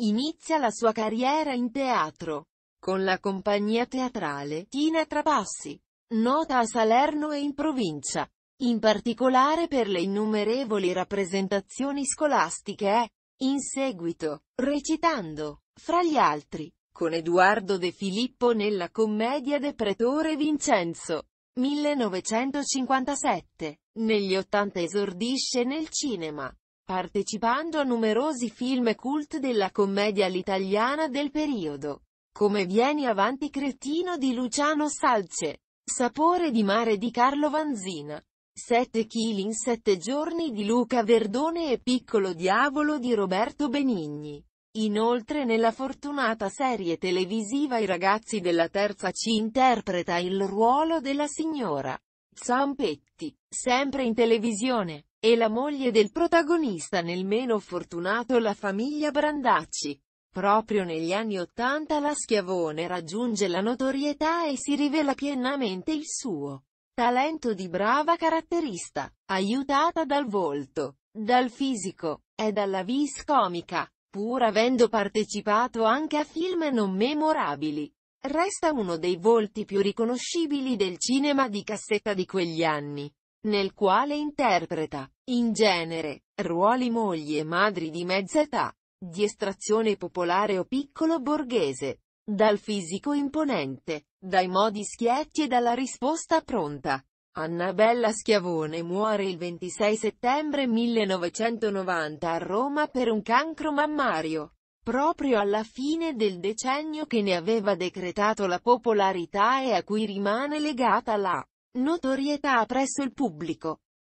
Inizia la sua carriera in teatro, con la compagnia teatrale Tina Trapassi, nota a Salerno e in provincia, in particolare per le innumerevoli rappresentazioni scolastiche e, in seguito, recitando, fra gli altri, con Eduardo De Filippo nella commedia De Pretore Vincenzo, 1957. Negli 80 esordisce nel cinema, partecipando a numerosi film cult della commedia all'italiana del periodo, come Vieni avanti cretino di Luciano Salce, Sapore di mare di Carlo Vanzina, Sette chili in sette giorni di Luca Verdone e Piccolo diavolo di Roberto Benigni. Inoltre nella fortunata serie televisiva I ragazzi della terza C interpreta il ruolo della signora Zampetti, sempre in televisione e la moglie del protagonista nel meno fortunato la famiglia Brandacci. Proprio negli anni Ottanta la Schiavone raggiunge la notorietà e si rivela pienamente il suo talento di brava caratterista, aiutata dal volto, dal fisico, e dalla vis comica, pur avendo partecipato anche a film non memorabili. Resta uno dei volti più riconoscibili del cinema di cassetta di quegli anni nel quale interpreta, in genere, ruoli mogli e madri di mezza età, di estrazione popolare o piccolo borghese, dal fisico imponente, dai modi schietti e dalla risposta pronta. Annabella Schiavone muore il 26 settembre 1990 a Roma per un cancro mammario, proprio alla fine del decennio che ne aveva decretato la popolarità e a cui rimane legata la Notorietà presso il pubblico.